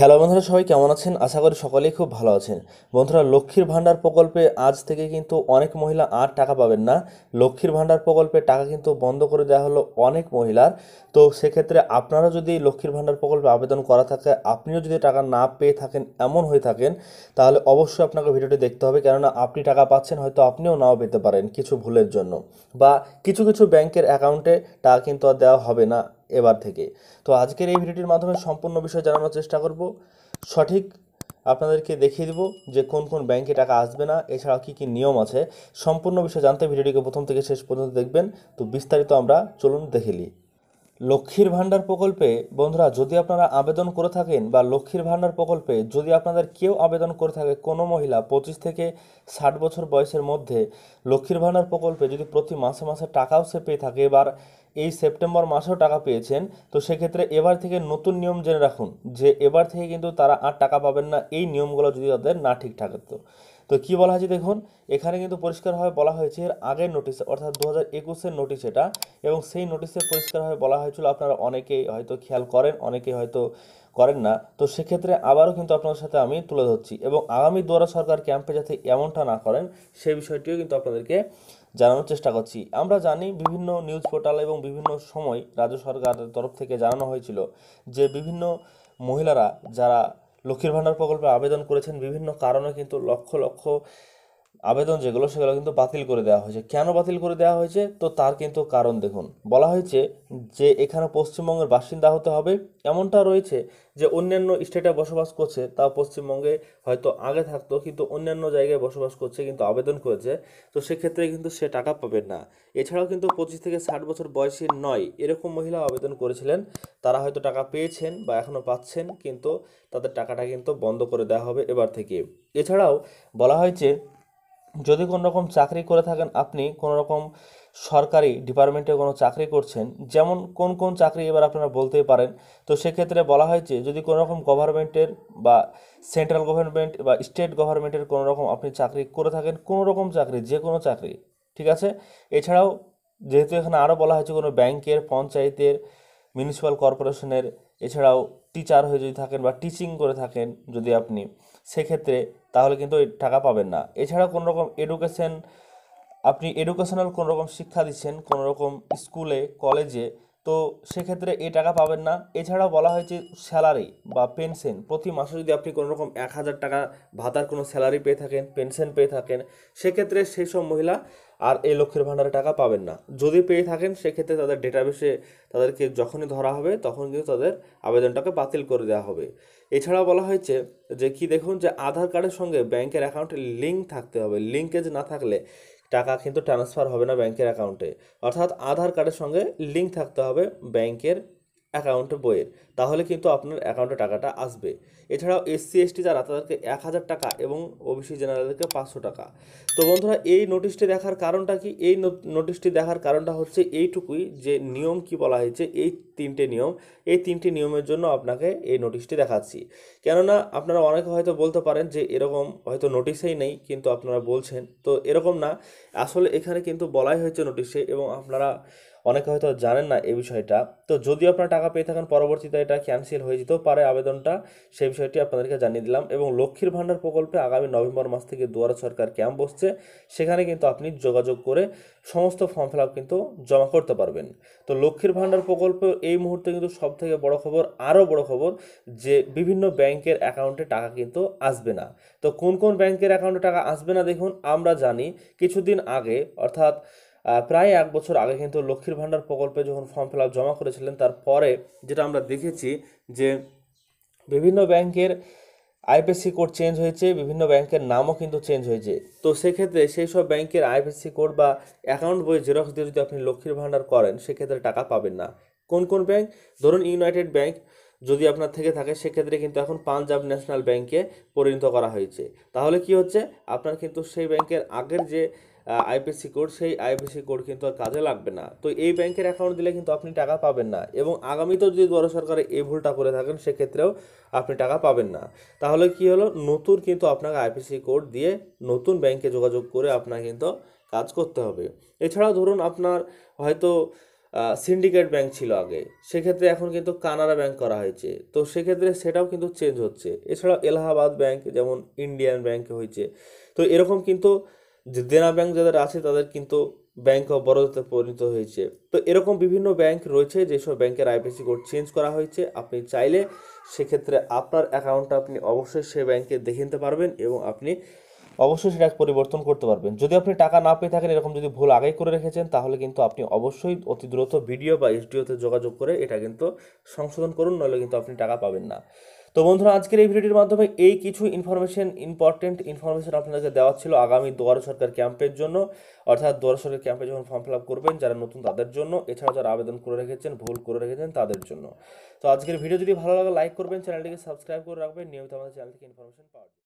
hello বন্ধুরা সবাই কেমন আছেন আশা করি সকলেই খুব ভালো আছেন বন্ধুরা লক্ষ্মীর ভাণ্ডার প্রকল্পে আজ থেকে কিন্তু অনেক মহিলা আর টাকা পাবেন না লক্ষ্মীর ভাণ্ডার প্রকল্পে টাকা কিন্তু বন্ধ করে দেওয়া হলো অনেক মহিলার তো সেক্ষেত্রে আপনারা যদি লক্ষ্মীর ভাণ্ডার প্রকল্পে আবেদন করা থাকে আপনিও যদি টাকা না পেয়ে থাকেন এমন হয়ে থাকেন তাহলে অবশ্যই আপনাকে ভিডিওটি দেখতে হবে কেননা আপনি টাকা পাচ্ছেন হয়তো আপনিও নাও পেতে পারেন কিছু ভুলের জন্য বা কিছু কিছু ব্যাংকের অ্যাকাউন্টে টাকা কিন্তু আর দেওয়া হবে না এবার থেকে তো আজকের এই ভিডিওটির মাধ্যমে সম্পূর্ণ বিষয় জানানোর চেষ্টা করব সঠিক আপনাদেরকে দেখিয়ে দেবো যে কোন কোন ব্যাংকে টাকা আসবে না এছাড়া কী কী নিয়ম আছে সম্পূর্ণ বিষয় জানতে ভিডিওটিকে প্রথম থেকে শেষ পর্যন্ত দেখবেন তো বিস্তারিত আমরা চলুন দেখে নিই লক্ষ্মীর ভাণ্ডার প্রকল্পে বন্ধুরা যদি আপনারা আবেদন করে থাকেন বা লক্ষ্মীর ভাণ্ডার প্রকল্পে যদি আপনাদের কেউ আবেদন করে থাকে কোনো মহিলা পঁচিশ থেকে ষাট বছর বয়সের মধ্যে লক্ষ্মীর ভাণ্ডার প্রকল্পে যদি প্রতি মাসে মাসে টাকাও সে পেয়ে থাকে এবার এই সেপ্টেম্বর মাসেও টাকা পেয়েছেন তো সেক্ষেত্রে এবার থেকে নতুন নিয়ম জেনে রাখুন যে এবার থেকে কিন্তু তারা আর টাকা পাবেন না এই নিয়মগুলো যদি তাদের না ঠিকঠাক তো তো কি বলা হয়েছে দেখুন এখানে কিন্তু পরিষ্কারভাবে বলা হয়েছে এর আগের নোটিশ অর্থাৎ দু হাজার একুশের নোটিশ এটা এবং সেই নোটিশে পরিষ্কারভাবে বলা হয়েছিল আপনারা অনেকেই হয়তো খেয়াল করেন অনেকেই হয়তো করেন না তো সেক্ষেত্রে আবারও কিন্তু আপনাদের সাথে আমি তুলে ধরছি এবং আগামী দুয়ারা সরকার ক্যাম্পে যাতে এমনটা না করেন সেই বিষয়টিও কিন্তু আপনাদেরকে জানানোর চেষ্টা করছি আমরা জানি বিভিন্ন নিউজ পোর্টাল এবং বিভিন্ন সময় রাজ্য সরকারের তরফ থেকে জানানো হয়েছিল যে বিভিন্ন মহিলারা যারা লক্ষ্মীর ভাণ্ডার প্রকল্পে আবেদন করেছেন বিভিন্ন কারণে কিন্তু লক্ষ লক্ষ আবেদন যেগুলো সেগুলো কিন্তু বাতিল করে দেওয়া হয়েছে কেন বাতিল করে দেওয়া হয়েছে তো তার কিন্তু কারণ দেখুন বলা হয়েছে যে এখানে পশ্চিমবঙ্গের বাসিন্দা হতে হবে এমনটা রয়েছে যে অন্যান্য স্টেটে বসবাস করছে তা পশ্চিমবঙ্গে হয়তো আগে থাকতো কিন্তু অন্যান্য জায়গায় বসবাস করছে কিন্তু আবেদন করেছে তো সেক্ষেত্রে কিন্তু সে টাকা পাবে না এছাড়াও কিন্তু পঁচিশ থেকে ষাট বছর বয়সী নয় এরকম মহিলা আবেদন করেছিলেন তারা হয়তো টাকা পেয়েছেন বা এখনও পাচ্ছেন কিন্তু তাদের টাকাটা কিন্তু বন্ধ করে দেওয়া হবে এবার থেকে এছাড়াও বলা হয়েছে যদি কোনো রকম চাকরি করে থাকেন আপনি কোনো রকম সরকারি ডিপার্টমেন্টে কোনো চাকরি করছেন যেমন কোন কোন চাকরি এবার আপনারা বলতেই পারেন তো সেক্ষেত্রে বলা হয়েছে যদি কোনো রকম গভর্নমেন্টের বা সেন্ট্রাল গভর্নমেন্ট বা স্টেট গভর্নমেন্টের কোনো রকম আপনি চাকরি করে থাকেন কোনো রকম চাকরি যে কোনো চাকরি ঠিক আছে এছাড়াও যেহেতু এখানে আরও বলা হয়েছে কোনো ব্যাংকের পঞ্চায়েতের মিউনিসিপ্যাল কর্পোরেশনের এছাড়াও টিচার হয়ে যদি থাকেন বা টিচিং করে থাকেন যদি আপনি সেক্ষেত্রে তাহলে কিন্তু টাকা পাবেন না এছাড়া কোনো রকম এডুকেশন আপনি এডুকেশনাল কোনো রকম শিক্ষা দিচ্ছেন কোনো রকম স্কুলে কলেজে তো সেক্ষেত্রে এই টাকা পাবেন না এছাড়াও বলা হয়েছে স্যালারি বা পেনশন প্রতি মাসে যদি আপনি কোনো রকম এক হাজার টাকা ভাতার কোনো স্যালারি পেয়ে থাকেন পেনশন পেয়ে থাকেন সেক্ষেত্রে সেই সব মহিলা আর এই লক্ষ্যের ভাণ্ডারে টাকা পাবেন না যদি পেয়ে থাকেন সেক্ষেত্রে তাদের ডেটাবেসে তাদেরকে যখনই ধরা হবে তখন কিন্তু তাদের আবেদনটাকে বাতিল করে দেওয়া হবে এছাড়া বলা হয়েছে যে কি দেখুন যে আধার কার্ডের সঙ্গে ব্যাংকের অ্যাকাউন্টে লিঙ্ক থাকতে হবে লিঙ্কেজ না থাকলে টাকা কিন্তু ট্রান্সফার হবে না ব্যাংকের অ্যাকাউন্টে অর্থাৎ আধার কার্ডের সঙ্গে লিঙ্ক থাকতে হবে ব্যাংকের অ্যাকাউন্টে বইয়ের তাহলে কিন্তু আপনার অ্যাকাউন্টে টাকাটা আসবে এছাড়াও এসসি এসটি যারা তাদেরকে এক হাজার টাকা এবং ওবিসি জেনারেলকে পাঁচশো টাকা তো বন্ধুরা এই নোটিশটি দেখার কারণটা কি এই নোটিশটি দেখার কারণটা হচ্ছে এইটুকুই যে নিয়ম কি বলা হয়েছে এই তিনটে নিয়ম এই তিনটি নিয়মের জন্য আপনাকে এই নোটিশটি দেখাচ্ছি কেননা আপনারা অনেকে হয়তো বলতে পারেন যে এরকম হয়তো নোটিশেই নেই কিন্তু আপনারা বলছেন তো এরকম না আসলে এখানে কিন্তু বলাই হয়েছে নোটিশে এবং আপনারা অনেকে হয়তো জানেন না এই বিষয়টা তো যদি আপনারা টাকা পেয়ে থাকেন পরবর্তীতে এটা ক্যান্সেল হয়ে যেতেও পারে আবেদনটা সেই বিষয়টি আপনাদেরকে জানিয়ে দিলাম এবং লক্ষ্মীর ভাণ্ডার প্রকল্পে আগামী নভেম্বর মাস থেকে দুয়ারে সরকার ক্যাম্প বসছে সেখানে কিন্তু আপনি যোগাযোগ করে সমস্ত ফর্ম ফিল আপ কিন্তু জমা করতে পারবেন তো লক্ষ্মীর ভাণ্ডার প্রকল্প এই মুহূর্তে কিন্তু সব থেকে বড় খবর আরও বড় খবর যে বিভিন্ন ব্যাংকের অ্যাকাউন্টে টাকা কিন্তু আসবে না তো কোন কোন ব্যাংকের অ্যাকাউন্টে টাকা আসবে না দেখুন আমরা জানি কিছুদিন আগে অর্থাৎ প্রায় এক বছর আগে কিন্তু লক্ষ্মীর ভাণ্ডার প্রকল্পে যখন ফর্ম ফিল জমা করেছিলেন তারপরে যেটা আমরা দেখেছি যে বিভিন্ন ব্যাংকের আইপিএসসি কোড চেঞ্জ হয়েছে বিভিন্ন ব্যাংকের নামও কিন্তু চেঞ্জ হয়েছে তো সেক্ষেত্রে সেই সব ব্যাংকের আইপিএসসি কোড বা অ্যাকাউন্ট বই জেরক্স দিয়ে যদি আপনি লক্ষ্মীর ভাণ্ডার করেন সেক্ষেত্রে টাকা পাবেন না কোন কোন ব্যাংক ধরুন ইউনাইটেড ব্যাংক যদি আপনার থেকে থাকে সেক্ষেত্রে কিন্তু এখন পাঞ্জাব ন্যাশনাল ব্যাংকে পরিণত করা হয়েছে তাহলে কি হচ্ছে আপনার কিন্তু সেই ব্যাংকের আগের যে আইপিসি কোড সেই আইপিসি কোড কিন্তু আর কাজে লাগবে না তো এই ব্যাংকের অ্যাকাউন্ট দিলে কিন্তু আপনি টাকা পাবেন না এবং আগামীতেও যদি বড় সরকারে এই ভুলটা করে থাকেন সেক্ষেত্রেও আপনি টাকা পাবেন না তাহলে কি হলো নতুন কিন্তু আপনাকে আইপিসি কোড দিয়ে নতুন ব্যাংকে যোগাযোগ করে আপনার কিন্তু কাজ করতে হবে এছাড়াও ধরুন আপনার হয়তো সিন্ডিকেট ব্যাংক ছিল আগে সেক্ষেত্রে এখন কিন্তু কানাড়া ব্যাংক করা হয়েছে তো সেক্ষেত্রে সেটাও কিন্তু চেঞ্জ হচ্ছে এছাড়াও এলাহাবাদ ব্যাংক যেমন ইন্ডিয়ান ব্যাংক হয়েছে তো এরকম কিন্তু যে দেনা ব্যাংক যাদের আছে তাদের কিন্তু ব্যাংক অফ বরোদাতে পরিণত হয়েছে তো এরকম বিভিন্ন ব্যাংক রয়েছে যেসব ব্যাংকের আইপিসি কোড চেঞ্জ করা হয়েছে আপনি চাইলে সেক্ষেত্রে আপনার অ্যাকাউন্টটা আপনি অবশ্যই সে ব্যাংকে দেখে নিতে পারবেন এবং আপনি অবশ্যই সেটা পরিবর্তন করতে পারবেন যদি আপনি টাকা না পেয়ে থাকেন এরকম যদি ভুল আগেই করে রেখেছেন তাহলে কিন্তু আপনি অবশ্যই অতি দ্রুত ভিডিও বা এসডিওতে যোগাযোগ করে এটা কিন্তু সংশোধন করুন নইলে কিন্তু আপনি টাকা পাবেন না তো বন্ধুরা আজকের এই ভিডিওটির মাধ্যমে এই কিছু ইনফরমেশন ইম্পর্টেন্ট ইনফরমেশন আপনাদেরকে দেওয়া ছিল আগামী দুয়ার সরকার ক্যাম্পের জন্য অর্থাৎ দুয়ার সরকার ক্যাম্পে যখন ফর্ম ফিল আপ করবেন যারা নতুন তাদের জন্য এছাড়াও যারা আবেদন করে রেখেছেন ভুল করে রেখেছেন তাদের জন্য তো আজকের ভিডিও যদি ভালো লাগে লাইক করবেন চ্যানেলটিকে সাবস্ক্রাইব করে রাখবেন নিয়মিত আমাদের চ্যানেল থেকে ইনফরমেশন পাওয়া